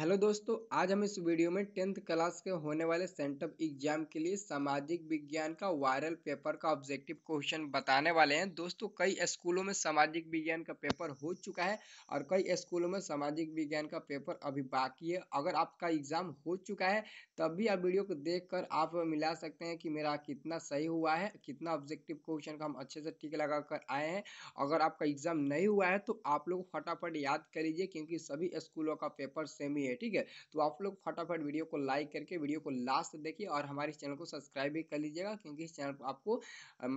hello दोस्तों आज हम इस वीडियो में टेंथ क्लास के होने वाले सेंटअप एग्जाम के लिए सामाजिक विज्ञान का वायरल पेपर का ऑब्जेक्टिव क्वेश्चन बताने वाले हैं दोस्तों कई स्कूलों में सामाजिक विज्ञान का पेपर हो चुका है और कई स्कूलों में सामाजिक विज्ञान का पेपर अभी बाकी है अगर आपका एग्जाम हो चुका है तब भी आप वीडियो को देखकर आप मिला सकते हैं कि मेरा कितना सही हुआ है कितना ऑब्जेक्टिव क्वेश्चन का हम अच्छे से ठीक लगा कर आए हैं अगर आपका एग्जाम नहीं हुआ है तो आप लोग फटाफट याद कर लीजिए क्योंकि सभी स्कूलों का पेपर सेम ही है ठीक है तो आप लोग फटाफट वीडियो को लाइक करके वीडियो को लास्ट देखिए और हमारे चैनल को सब्सक्राइब भी कर लीजिएगा क्योंकि इस चैनल पर आपको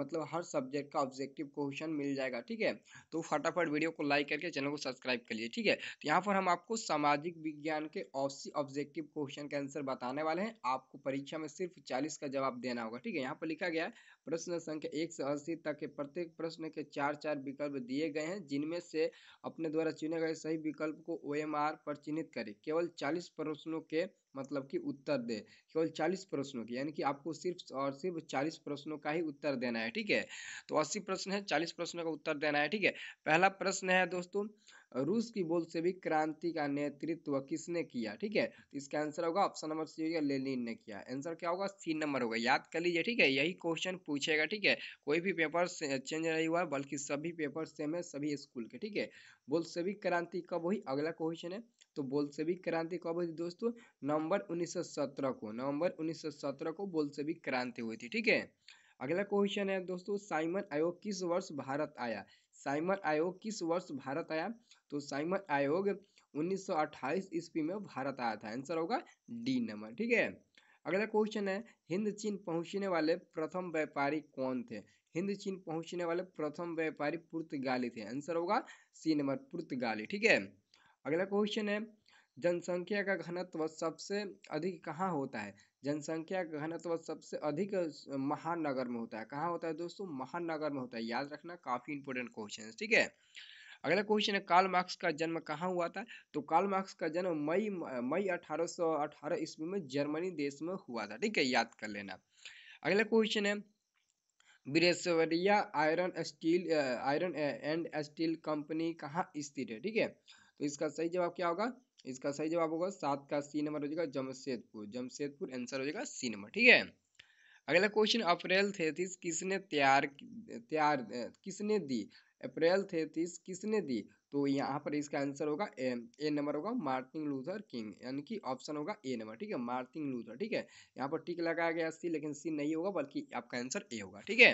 मतलब हर सब्जेक्ट का ऑब्जेक्टिव क्वेश्चन मिल जाएगा ठीक है तो फटाफट वीडियो को लाइक करके चैनल को सब्सक्राइब कर लीजिए ठीक है तो यहाँ पर हम आपको सामाजिक विज्ञान के औसी ऑब्जेक्टिव क्वेश्चन का आंसर बताने वाले सवाल हैं आपको परीक्षा में सिर्फ चालीस का जवाब देना होगा ठीक है यहाँ पर लिखा गया है प्रश्न संख्या एक से अस्सी तक के प्रत्येक प्रश्न के चार चार विकल्प दिए गए हैं जिनमें से अपने द्वारा चुने गए सही विकल्प को ओ पर चिन्हित करें केवल चालीस प्रश्नों के मतलब कि उत्तर दे केवल चालीस प्रश्नों की यानी कि आपको सिर्फ और सिर्फ चालीस प्रश्नों का ही उत्तर देना है ठीक है तो अस्सी प्रश्न है चालीस प्रश्नों का उत्तर देना है ठीक है पहला प्रश्न है दोस्तों रूस की बोल से भी क्रांति का नेतृत्व किसने किया ठीक है तो इसका आंसर होगा ऑप्शन नंबर सी होगा लेनिन ने किया आंसर क्या होगा सी नंबर होगा याद कर लीजिए ठीक है यही क्वेश्चन पूछेगा ठीक है कोई भी पेपर चेंज नहीं हुआ बल्कि सभी पेपर सेम है सभी स्कूल के ठीक है सभी क्रांति कब हुई अगला क्वेश्चन है तो बोलसेविक क्रांति कब हुई दोस्तों नवंबर 1917 को नवंबर 1917 को बोलसेविक क्रांति हुई थी ठीक है अगला क्वेश्चन है दोस्तों साइमन आयोग किस वर्ष भारत आया साइमन आयोग किस वर्ष भारत आया तो साइमन आयोग 1928 ईस्वी में भारत आया था आंसर होगा डी नंबर ठीक है अगला क्वेश्चन है हिंद चीन पहुंचने वाले प्रथम व्यापारी कौन थे हिंद चीन पहुंचने वाले प्रथम व्यापारी पुर्तगाली थे आंसर होगा सी नंबर पुर्तगाली ठीक है अगला क्वेश्चन है जनसंख्या का घनत्व सबसे अधिक कहाँ होता है जनसंख्या का घनत्व सबसे अधिक महानगर में होता है कहाँ होता है दोस्तों महानगर में होता है याद रखना काफ़ी इंपोर्टेंट क्वेश्चन है ठीक है अगला क्वेश्चन है कार्ल मार्क्स का जन्म कहाँ हुआ था तो कार्ल मार्क्स का जन्म मई मई अठारह ईस्वी में जर्मनी देश में हुआ था ठीक है याद कर लेना अगला क्वेश्चन है ब्रेसवरिया iron steel iron and steel company कहाँ स्थित है ठीक है तो इसका सही जवाब क्या होगा इसका सही जवाब होगा सात का सी नंबर हो जाएगा जमशेदपुर जमशेदपुर आंसर हो जाएगा सी नंबर ठीक है अगला क्वेश्चन अप्रैल थेतीस किसने तैयार तैयार किसने दी अप्रैल थेतीस किसने दी तो यहाँ पर इसका आंसर होगा ए ए नंबर होगा मार्टिन लूथर किंग यानी कि ऑप्शन होगा ए नंबर ठीक है मार्टिन लूथर ठीक है यहाँ पर टिक लगाया गया सी लेकिन सी नहीं होगा बल्कि आपका आंसर ए होगा ठीक है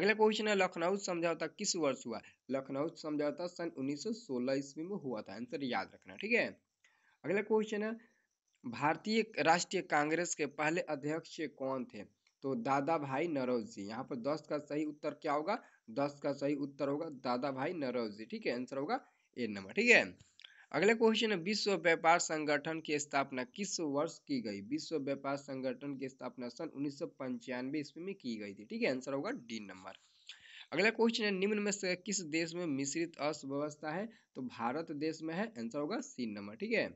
अगला क्वेश्चन है लखनऊ समझौता किस वर्ष हुआ लखनऊ समझौता सन 1916 ईस्वी में हुआ था आंसर याद रखना ठीक है अगला क्वेश्चन है भारतीय राष्ट्रीय कांग्रेस के पहले अध्यक्ष कौन थे तो दादा भाई जी यहाँ पर दस का सही उत्तर क्या होगा दस का सही उत्तर होगा दादा भाई जी ठीक है आंसर होगा ए नंबर ठीक है अगले क्वेश्चन है विश्व व्यापार संगठन की स्थापना किस वर्ष की गई विश्व व्यापार संगठन की स्थापना सन उन्नीस ईस्वी में की गई थी ठीक है आंसर होगा डी नंबर अगला क्वेश्चन है निम्न में से किस देश में मिश्रित अर्थव्यवस्था है तो भारत देश में है आंसर होगा सी नंबर ठीक है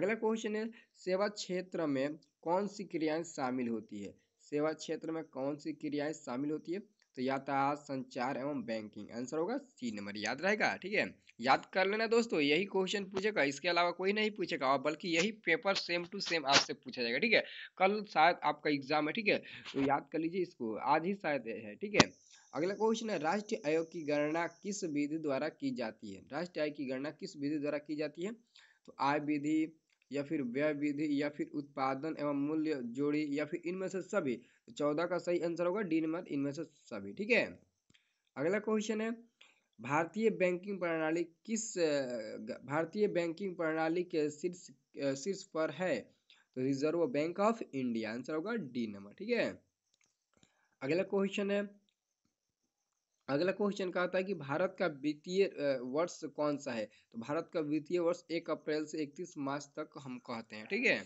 अगला क्वेश्चन है सेवा क्षेत्र में कौन सी क्रियाएं शामिल होती है सेवा क्षेत्र में कौन सी क्रियाएं शामिल होती है तो यातायात संचार एवं बैंकिंग आंसर होगा सी नंबर याद रहेगा ठीक है याद कर लेना दोस्तों यही क्वेश्चन पूछेगा इसके अलावा कोई नहीं पूछेगा और बल्कि यही पेपर सेम टू सेम आपसे पूछा जाएगा ठीक है कल शायद आपका एग्जाम है ठीक है तो याद कर लीजिए इसको आज ही शायद है ठीक है अगला क्वेश्चन है राष्ट्रीय आयोग की गणना किस विधि द्वारा की जाती है राष्ट्रीय आयोग की गणना किस विधि द्वारा की जाती है तो आय विधि या फिर व्यय विधि या फिर उत्पादन एवं मूल्य जोड़ी या फिर इनमें से सभी तो चौदह का सही आंसर होगा डी नंबर इनमें से सभी ठीक है अगला क्वेश्चन है भारतीय बैंकिंग प्रणाली किस भारतीय बैंकिंग प्रणाली के शीर्ष शीर्ष पर है तो Reserve Bank of India answer होगा डी नंबर ठीक है अगला क्वेश्चन है अगला क्वेश्चन कहा था कि भारत का वित्तीय वर्ष कौन सा है तो भारत का वित्तीय वर्ष एक अप्रैल से इकतीस मार्च तक हम कहते हैं ठीक है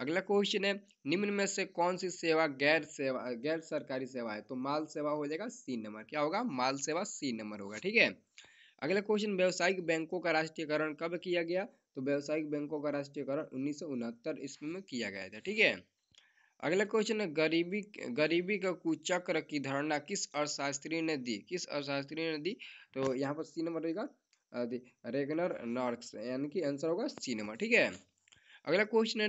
अगला क्वेश्चन है निम्न में से कौन सी सेवा गैर सेवा गैर सरकारी सेवा है तो माल सेवा हो जाएगा सी नंबर क्या होगा माल सेवा सी नंबर होगा ठीक है अगला क्वेश्चन व्यावसायिक बैंकों का राष्ट्रीयकरण कब किया गया तो व्यावसायिक बैंकों का राष्ट्रीयकरण उन्नीस सौ ईस्वी में किया गया था ठीक है अगला क्वेश्चन है गरीबी गरीबी का कुचक्र की धारणा किस अर्थशास्त्री ने दी किस अर्थशास्त्री ने दी तो यहाँ पर सी नंबर रहेगा रेगनर नॉर्क्स यानी कि आंसर होगा सी नंबर ठीक है अगला क्वेश्चन है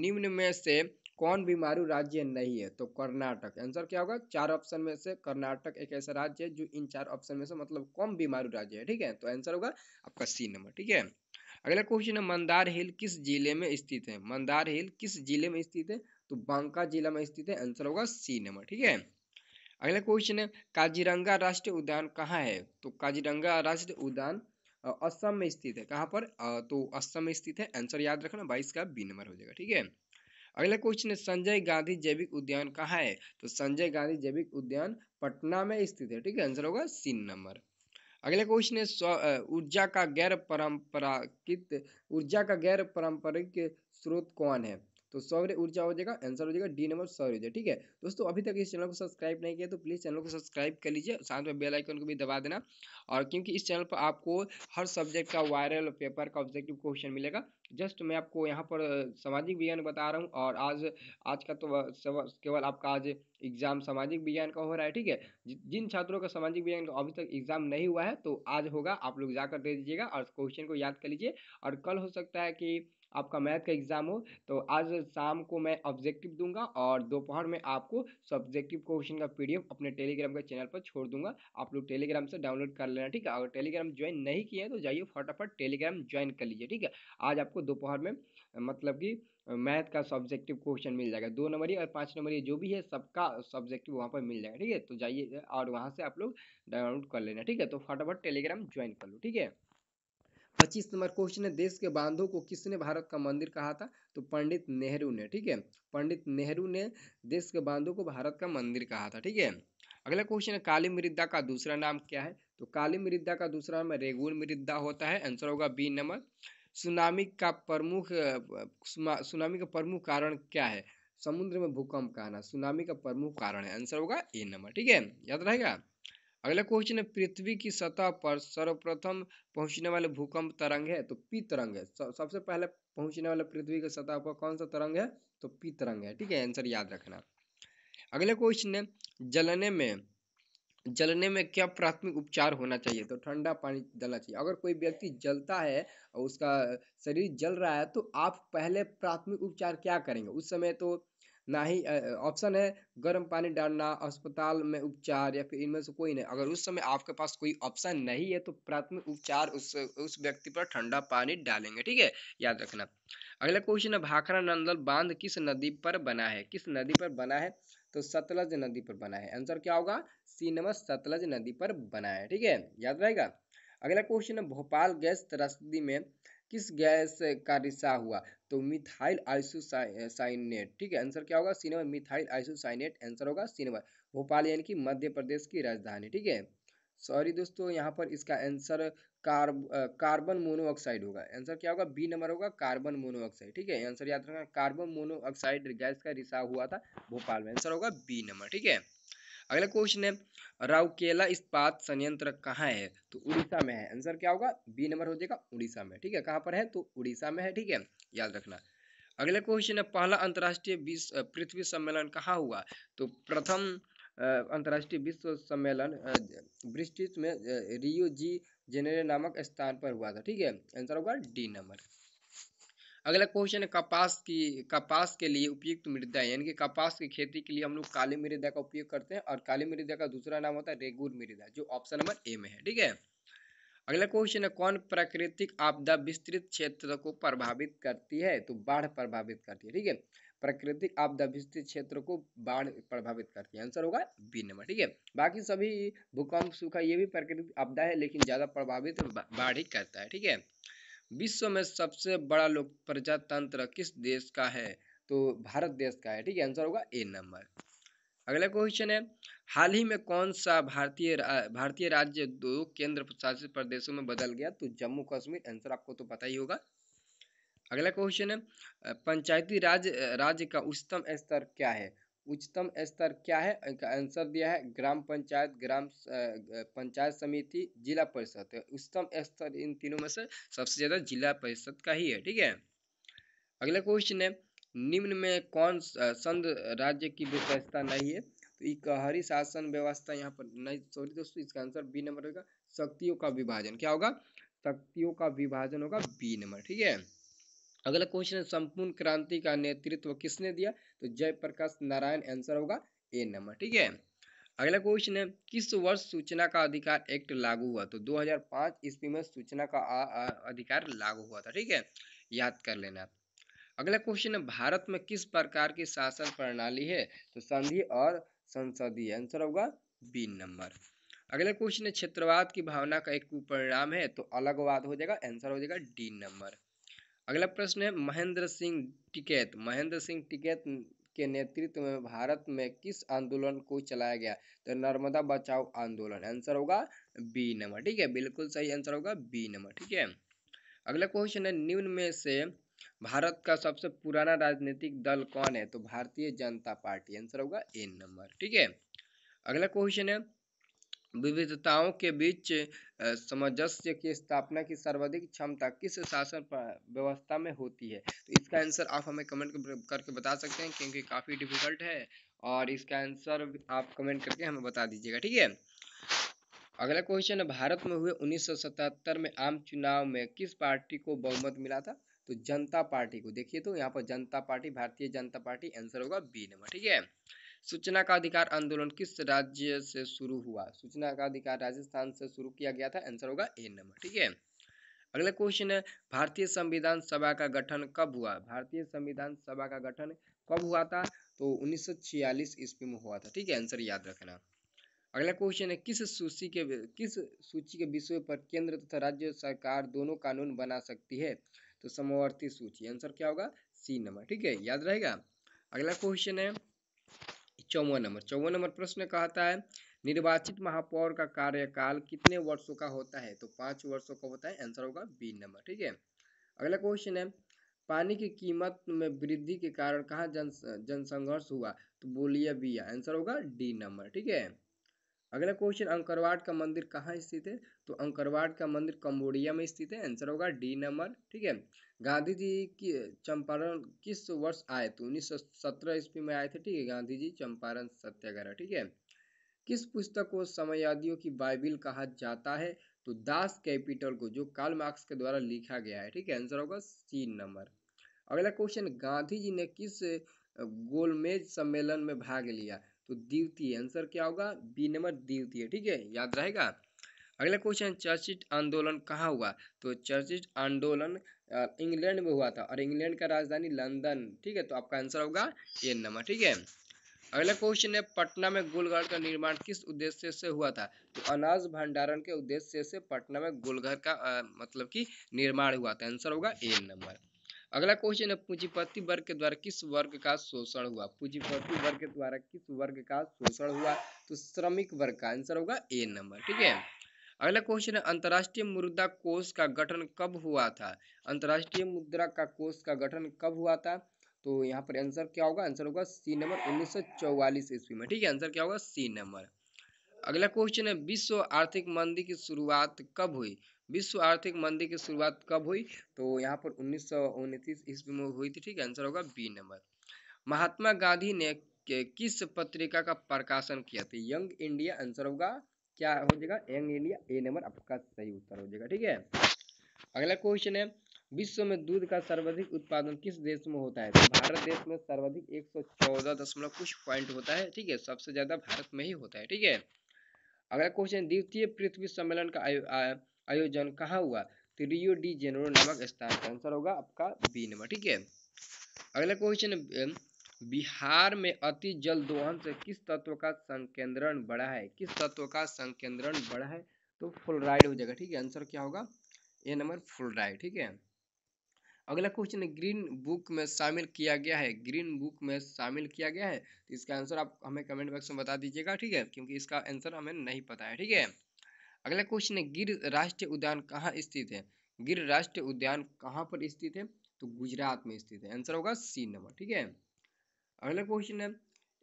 निम्न में से कौन बीमारू राज्य नहीं है तो कर्नाटक आंसर क्या होगा चार ऑप्शन में से कर्नाटक एक ऐसा राज्य है जो इन चार ऑप्शन में से मतलब कम बीमारू राज्य है ठीक है तो आंसर होगा आपका सी नंबर ठीक है अगला क्वेश्चन है मंदार हिल किस जिले में स्थित है मंदार हिल किस जिले में स्थित है तो बांका जिला में स्थित है आंसर होगा सी नंबर ठीक है अगला क्वेश्चन है काजीरंगा राष्ट्रीय उद्यान कहाँ है तो काजीरंगा राष्ट्रीय उद्यान असम में स्थित है कहाँ पर तो असम में स्थित है आंसर याद रखना बाईस का बी नंबर हो जाएगा ठीक है अगला क्वेश्चन है संजय गांधी जैविक उद्यान कहाँ है तो संजय गांधी जैविक उद्यान पटना में स्थित है ठीक है आंसर होगा सी नंबर अगला क्वेश्चन है ऊर्जा का गैर परंपरा ऊर्जा का गैर पारंपरिक स्रोत कौन है तो सौर ऊर्जा हो जाएगा आंसर हो जाएगा डी नंबर सौर ऊर्जा ठीक है दोस्तों अभी तक इस चैनल को सब्सक्राइब नहीं किया तो प्लीज़ चैनल को सब्सक्राइब कर लीजिए साथ में बेल आइकन को भी दबा देना और क्योंकि इस चैनल पर आपको हर सब्जेक्ट का वायरल पेपर का ऑब्जेक्टिव क्वेश्चन मिलेगा जस्ट मैं आपको यहाँ पर सामाजिक विज्ञान बता रहा हूँ और आज आज का तो केवल आपका आज एग्जाम सामाजिक विज्ञान का हो रहा है ठीक है जिन छात्रों का सामाजिक विज्ञान का अभी तक एग्जाम नहीं हुआ है तो आज होगा आप लोग जाकर दे दीजिएगा और क्वेश्चन को याद कर लीजिए और कल हो सकता है कि आपका मैथ का एग्ज़ाम हो तो आज शाम को मैं ऑब्जेक्टिव दूंगा और दोपहर में आपको सब्जेक्टिव क्वेश्चन का पीडीएफ अपने टेलीग्राम के चैनल पर छोड़ दूंगा आप लोग टेलीग्राम से डाउनलोड कर लेना ठीक है अगर टेलीग्राम ज्वाइन नहीं किया है तो जाइए फटाफट टेलीग्राम ज्वाइन कर लीजिए ठीक है आज आपको दोपहर में मतलब कि मैथ का सब्जेक्टिव क्वेश्चन मिल जाएगा दो नंबरी और पाँच नंबरी जो भी है सबका सब्जेक्टिव वहाँ पर मिल जाएगा ठीक है तो जाइए और वहाँ से आप लोग डाउनलोड कर लेना ठीक है तो फटाफट टेलीग्राम ज्वाइन कर लो ठीक है पच्चीस नंबर क्वेश्चन है देश के बांधों को किसने भारत का मंदिर कहा था तो पंडित नेहरू ने ठीक है पंडित नेहरू ने देश के बांधों को भारत का मंदिर कहा था ठीक है अगला क्वेश्चन है काली मृदा का दूसरा नाम क्या है तो काली मृदा का दूसरा नाम रेगुल मृदा होता है आंसर होगा बी नंबर सुनामी का प्रमुख सुनामी का प्रमुख कारण क्या है समुद्र में भूकंप का आना सुनामी का प्रमुख कारण है आंसर होगा ए नंबर ठीक है याद रहेगा अगला क्वेश्चन है पृथ्वी की सतह पर सर्वप्रथम पहुंचने वाले भूकंप तरंग है तो पी तरंग है सबसे पहले पहुंचने वाले पृथ्वी की सतह पर कौन सा तरंग है तो पी तरंग है ठीक है आंसर याद रखना अगला क्वेश्चन है जलने में जलने में क्या प्राथमिक उपचार होना चाहिए तो ठंडा पानी डालना चाहिए अगर कोई व्यक्ति जलता है और उसका शरीर जल रहा है तो आप पहले प्राथमिक उपचार क्या करेंगे उस समय तो ना ही ऑप्शन है गर्म पानी डालना अस्पताल में उपचार या फिर इनमें से कोई नहीं अगर उस समय आपके पास कोई ऑप्शन नहीं है तो प्राथमिक उपचार उस उस व्यक्ति पर ठंडा पानी डालेंगे ठीक है याद रखना अगला क्वेश्चन है भाखरा नंदल बांध किस नदी पर बना है किस नदी पर बना है तो सतलज नदी पर बना है आंसर क्या होगा सी नंबर सतलज नदी पर बना है ठीक है याद रहेगा अगला क्वेश्चन है भोपाल गैस त्रासदी में किस गैस का रिसा हुआ तो मिथाइल आइसोसाइनेट ठीक है आंसर क्या होगा सिनेमा मिथाइल आइसोसाइनेट आंसर होगा सिनेमा भोपाल यानी कि मध्य प्रदेश की राजधानी ठीक है सॉरी दोस्तों यहाँ पर इसका आंसर कार्ब कार्बन मोनोऑक्साइड होगा आंसर क्या होगा बी नंबर होगा कार्बन मोनोऑक्साइड ठीक है आंसर याद रखना कार्बन मोनोऑक्साइड गैस का रिसाव हुआ था भोपाल में आंसर होगा बी नंबर ठीक है अगला क्वेश्चन है राउकेला इस्पात संयंत्र कहाँ है तो उड़ीसा में है आंसर क्या होगा बी नंबर हो जाएगा उड़ीसा में ठीक है कहाँ पर है तो उड़ीसा में है ठीक है याद रखना अगला क्वेश्चन है पहला अंतर्राष्ट्रीय विश्व पृथ्वी सम्मेलन कहाँ हुआ तो प्रथम अंतर्राष्ट्रीय विश्व सम्मेलन ब्रिटिश में रियो जी जेनेरे नामक स्थान पर हुआ था ठीक है आंसर होगा डी नंबर अगला क्वेश्चन है कपास की कपास के लिए उपयुक्त मृदा यानी कि कपास की खेती के लिए हम लोग काली मृदा का उपयोग करते हैं और काली मृदा का दूसरा नाम होता है रेगुर मृदा जो ऑप्शन नंबर ए में है ठीक है अगला क्वेश्चन है कौन प्राकृतिक आपदा विस्तृत क्षेत्र को प्रभावित करती है तो बाढ़ प्रभावित करती है ठीक है प्राकृतिक आपदा विस्तृत क्षेत्र को बाढ़ प्रभावित करती है आंसर होगा बी नंबर ठीक है बाकी सभी भूकंप सूखा ये भी प्राकृतिक आपदा है लेकिन ज़्यादा प्रभावित बाढ़ ही करता है ठीक है विश्व में सबसे बड़ा लोक प्रजातंत्र किस देश का है तो भारत देश का है ठीक है आंसर होगा ए नंबर अगला क्वेश्चन है हाल ही में कौन सा भारतीय रा, भारतीय राज्य दो केंद्र शासित प्रदेशों में बदल गया तो जम्मू कश्मीर आंसर आपको तो पता ही होगा अगला क्वेश्चन है पंचायती राज राज्य का उच्चतम स्तर क्या है उच्चतम स्तर क्या है इनका आंसर दिया है ग्राम पंचायत ग्राम पंचायत समिति जिला परिषद है तो उच्चतम स्तर इन तीनों में से सबसे ज़्यादा जिला परिषद का ही है ठीक है अगला क्वेश्चन है निम्न में कौन संघ राज्य की विशेषता नहीं है तो हरी शासन व्यवस्था यहाँ पर नहीं सॉरी दोस्तों इसका आंसर बी नंबर होगा शक्तियों का विभाजन क्या होगा शक्तियों का विभाजन होगा बी नंबर ठीक है अगला क्वेश्चन है संपूर्ण क्रांति का नेतृत्व किसने दिया तो जयप्रकाश नारायण आंसर होगा ए नंबर ठीक है अगला क्वेश्चन है किस वर्ष सूचना का अधिकार एक्ट लागू हुआ तो 2005 ईस्वी में सूचना का आ, आ, अधिकार लागू हुआ था ठीक है याद कर लेना अगला क्वेश्चन है भारत में किस प्रकार की शासन प्रणाली है तो संधि और संसदीय आंसर होगा बी नंबर अगला क्वेश्चन है क्षेत्रवाद की भावना का एक कुपरिणाम है तो अलगवाद हो जाएगा आंसर हो जाएगा डी नंबर अगला प्रश्न है महेंद्र सिंह टिकैत महेंद्र सिंह टिकैत के नेतृत्व में भारत में किस आंदोलन को चलाया गया तो नर्मदा बचाओ आंदोलन आंसर होगा बी नंबर ठीक है बिल्कुल सही आंसर होगा बी नंबर ठीक है अगला क्वेश्चन है निम्न में से भारत का सबसे पुराना राजनीतिक दल कौन है तो भारतीय जनता पार्टी आंसर होगा ए नंबर ठीक है अगला क्वेश्चन है विविधताओं के बीच सामंजस्य की स्थापना की सर्वाधिक क्षमता किस शासन व्यवस्था में होती है तो इसका आंसर आप हमें कमेंट करके बता सकते हैं क्योंकि काफ़ी डिफिकल्ट है और इसका आंसर आप कमेंट करके हमें बता दीजिएगा ठीक है अगला क्वेश्चन है भारत में हुए 1977 में आम चुनाव में किस पार्टी को बहुमत मिला था तो जनता पार्टी को देखिए तो यहाँ पर जनता Party Bharatiya Janata Party answer होगा बी नंबर ठीक है सूचना का अधिकार आंदोलन किस राज्य से शुरू हुआ सूचना का अधिकार राजस्थान से शुरू किया गया था आंसर होगा ए नंबर ठीक है अगला क्वेश्चन है भारतीय संविधान सभा का गठन कब हुआ भारतीय संविधान सभा का गठन कब हुआ था तो 1946 ईस्वी में हुआ था ठीक है आंसर याद रखना अगला क्वेश्चन है किस सूची के किस सूची के विषय पर केंद्र तथा राज्य सरकार दोनों कानून बना सकती है तो समवर्ती सूची आंसर क्या होगा सी नंबर ठीक है याद रहेगा अगला क्वेश्चन है चौवन नंबर चौवन नंबर प्रश्न कहता है निर्वाचित महापौर का कार्यकाल कितने वर्षों का होता है तो पाँच वर्षों का होता है आंसर होगा बी नंबर ठीक है अगला क्वेश्चन है पानी की कीमत में वृद्धि के कारण कहाँ जन जनसंघर्ष हुआ तो बोलिए बी आंसर होगा डी नंबर ठीक है अगला क्वेश्चन अंकरवाड का मंदिर कहाँ स्थित है तो अंकरवाड का मंदिर कम्बोडिया में स्थित है आंसर होगा डी नंबर ठीक है गांधी जी की चंपारण किस वर्ष आए थे उन्नीस सौ सत्रह ईस्वी में आए थे ठीक है गांधी जी चंपारण सत्याग्रह ठीक है किस पुस्तक को समयादियों की बाइबिल कहा जाता है तो दास कैपिटल को जो काल मार्क्स के द्वारा लिखा गया है ठीक है आंसर होगा सी नंबर अगला क्वेश्चन गांधी जी ने किस गोलमेज सम्मेलन में भाग लिया तो द्वितीय आंसर क्या होगा बी नंबर द्वितीय ठीक है याद रहेगा अगला क्वेश्चन चर्चित आंदोलन कहाँ हुआ तो चर्चित आंदोलन इंग्लैंड में हुआ था और इंग्लैंड का राजधानी लंदन ठीक है तो आपका आंसर होगा ए नंबर ठीक है अगला क्वेश्चन है पटना में गोलघर का निर्माण किस उद्देश्य से हुआ था तो अनाज भंडारण के उद्देश्य से पटना में गोलघर का आ, मतलब कि निर्माण हुआ था आंसर होगा ए नंबर अगला क्वेश्चन है पूंजीपति वर्ग के द्वारा किस वर्ग का शोषण हुआ पूंजीपति वर्ग के द्वारा किस वर्ग का शोषण हुआ तो श्रमिक वर्ग का आंसर होगा ए नंबर ठीक है अगला क्वेश्चन है अंतर्राष्ट्रीय मुद्रा कोष का गठन कब हुआ था अंतर्राष्ट्रीय मुद्रा का कोष का गठन कब हुआ था तो यहाँ पर आंसर क्या होगा आंसर होगा सी नंबर उन्नीस ईस्वी में ठीक है आंसर क्या होगा सी नंबर अगला क्वेश्चन है विश्व आर्थिक मंदी की शुरुआत कब हुई विश्व आर्थिक मंदी की शुरुआत कब हुई तो यहाँ पर उन्नीस सौ में हुई थी ठीक है आंसर होगा बी नंबर महात्मा गांधी ने किस पत्रिका का प्रकाशन किया था यंग इंडिया आंसर होगा क्या हो जाएगा यंग इंडिया ए नंबर आपका सही उत्तर हो जाएगा ठीक है अगला क्वेश्चन है विश्व में दूध का सर्वाधिक उत्पादन किस देश में होता है तो भारत देश में सर्वाधिक एक सौ चौदह दशमलव कुछ पॉइंट होता है ठीक है सबसे ज्यादा भारत में ही होता है ठीक है अगला क्वेश्चन द्वितीय पृथ्वी सम्मेलन का आयोजन कहाँ हुआ तो रियो डी जेनेरो नामक स्थान का आंसर होगा आपका बी नंबर ठीक है अगला क्वेश्चन बिहार में अति जल दोहन से किस तत्व का संकेंद्रण बढ़ा है किस तत्व का संकेंद्रण बढ़ा है तो फुल राइड हो जाएगा ठीक है आंसर क्या होगा ए नंबर फुल राइड ठीक है अगला क्वेश्चन ग्रीन बुक में शामिल किया गया है ग्रीन बुक में शामिल किया गया है तो इसका आंसर आप हमें कमेंट बॉक्स में बता दीजिएगा ठीक है क्योंकि इसका आंसर हमें नहीं पता है ठीक है अगला क्वेश्चन है गिर राष्ट्रीय उद्यान कहाँ स्थित है गिर राष्ट्रीय उद्यान कहाँ पर स्थित है तो गुजरात में स्थित है आंसर होगा सी नंबर ठीक है अगला क्वेश्चन है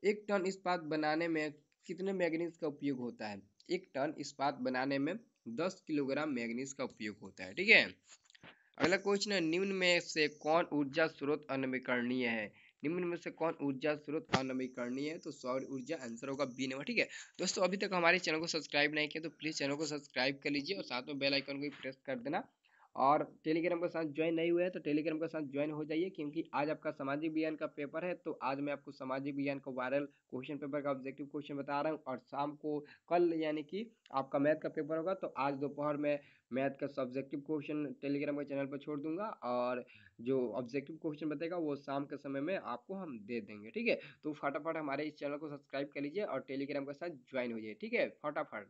एक टन इस्पात बनाने में कितने मैगनीज का उपयोग होता है एक टन इस्पात बनाने में दस किलोग्राम मैगनीज का उपयोग होता है ठीक है अगला क्वेश्चन है निम्न में से कौन ऊर्जा स्रोत अनविकरणीय है निम्न में से कौन ऊर्जा स्रोत अनवीकरणीय है तो सौर ऊर्जा आंसर होगा बी नंबर ठीक है दोस्तों अभी तक हमारे चैनल को सब्सक्राइब नहीं किया तो प्लीज़ चैनल को सब्सक्राइब कर लीजिए और साथ में बेल आइकन को भी प्रेस कर देना और टेलीग्राम के साथ ज्वाइन नहीं हुए हैं तो टेलीग्राम के साथ ज्वाइन हो जाइए क्योंकि आज आपका सामाजिक विज्ञान का पेपर है तो आज मैं आपको सामाजिक विज्ञान का वायरल क्वेश्चन पेपर का ऑब्जेक्टिव क्वेश्चन बता रहा हूँ और शाम को कल यानी कि आपका मैथ का पेपर होगा तो आज दोपहर में मैथ का सब्जेक्टिव क्वेश्चन टेलीग्राम के चैनल पर छोड़ दूंगा और जो ऑब्जेक्टिव क्वेश्चन बताएगा वो शाम के समय में आपको हम दे देंगे ठीक है तो फटाफट हमारे इस चैनल को सब्सक्राइब कर लीजिए और टेलीग्राम के साथ ज्वाइन हो जाइए ठीक है फटाफट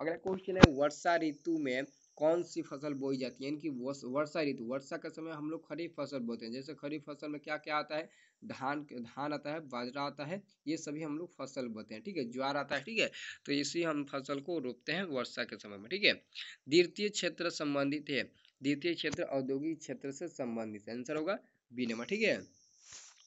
अगला क्वेश्चन है वर्षा ऋतु में कौन सी फसल बोई जाती है यानी कि वर्षा ऋतु वर्षा के समय हम लोग खरीफ फसल बोते हैं जैसे खरीफ फसल में क्या क्या आता है धान धान आता है बाजरा आता है ये सभी हम लोग फसल बोते हैं ठीक है ज्वार आता है ठीक है तो इसी हम फसल को रोपते हैं वर्षा के समय में ठीक है द्वितीय क्षेत्र संबंधित है द्वितीय क्षेत्र औद्योगिक क्षेत्र से संबंधित आंसर होगा बी नंबर ठीक है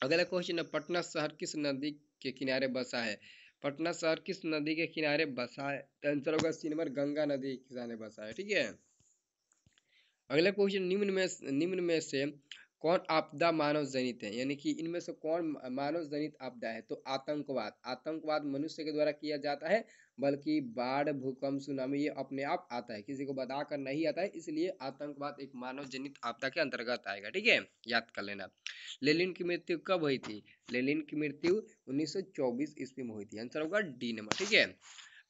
अगला क्वेश्चन है पटना शहर किस नदी के किनारे बसा है पटना शहर किस नदी के किनारे बसा है आंसर होगा सी नंबर गंगा नदी के किनारे बसा है ठीक है अगला क्वेश्चन निम्न में निम्न में से कौन आपदा मानव जनित है यानी कि इनमें से कौन मानव जनित आपदा है तो आतंकवाद आतंकवाद मनुष्य के द्वारा किया जाता है बल्कि बाढ़ भूकंप सुनामी ये अपने आप आता है किसी को बताकर नहीं आता है इसलिए आतंकवाद एक मानव जनित आपदा के अंतर्गत आएगा ठीक है याद कर लेना लेलिन की मृत्यु कब हुई थी लेलिन की मृत्यु चौबीस ईस्वी में हुई थी आंसर होगा डी नंबर ठीक है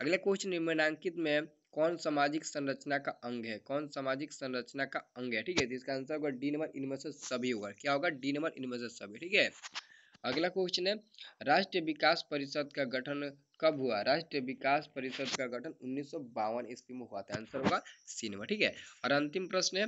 अगला क्वेश्चन निम्नांकित में कौन सामाजिक संरचना का अंग है कौन सामाजिक संरचना का अंग है ठीक है तो इसका आंसर होगा डी नंबर इनमें से सभी होगा क्या होगा डी नंबर इनमें से सभी ठीक है अगला क्वेश्चन है राष्ट्रीय विकास परिषद का गठन कब हुआ राष्ट्रीय विकास परिषद का गठन उन्नीस ईस्वी में हुआ था आंसर होगा सी नंबर ठीक है और अंतिम प्रश्न है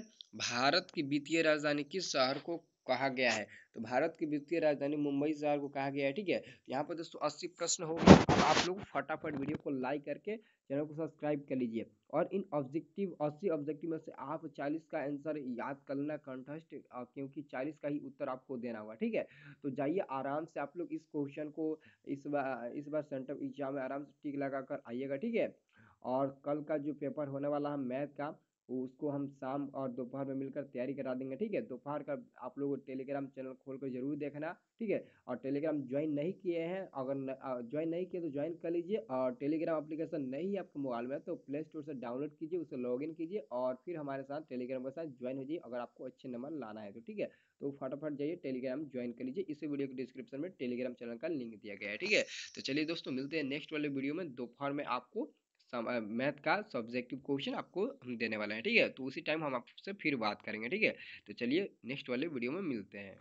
भारत की वित्तीय राजधानी किस शहर को कहा गया है तो भारत की वित्तीय राजधानी मुंबई शहर को कहा गया है ठीक है तो यहाँ पर दोस्तों अस्सी प्रश्न हो गए अब तो आप लोग फटाफट वीडियो को लाइक करके चैनल को सब्सक्राइब कर लीजिए और इन ऑब्जेक्टिव अस्सी ऑब्जेक्टिव में से आप चालीस का आंसर याद करना कंठस्ट क्योंकि चालीस का ही उत्तर आपको देना होगा ठीक है तो जाइए आराम से आप लोग इस क्वेश्चन को इस बार इस बार सेंटर एग्जाम में आराम से टिक लगा कर आइएगा ठीक है और कल का जो पेपर होने वाला है मैथ का उसको हम शाम और दोपहर में मिलकर तैयारी करा देंगे ठीक है दोपहर का आप लोग टेलीग्राम चैनल खोल कर जरूर देखना ठीक है और टेलीग्राम ज्वाइन नहीं किए हैं अगर ज्वाइन नहीं किए तो ज्वाइन कर लीजिए और टेलीग्राम एप्लीकेशन नहीं आपके मोबाइल में तो प्ले स्टोर से डाउनलोड कीजिए उसे इन कीजिए और फिर हमारे साथ टेलीग्राम के साथ ज्वाइन हो जाइए अगर आपको अच्छे नंबर लाना है तो ठीक है तो फटाफट जाइए टेलीग्राम ज्वाइन कर लीजिए इसी वीडियो के डिस्क्रिप्शन में टेलीग्राम चैनल का लिंक दिया गया है ठीक है तो चलिए दोस्तों मिलते हैं नेक्स्ट वाले वीडियो में दोपहर में आपको मैथ का सब्जेक्टिव क्वेश्चन आपको हम देने वाले हैं ठीक है तो उसी टाइम हम आपसे फिर बात करेंगे ठीक है तो चलिए नेक्स्ट वाले वीडियो में मिलते हैं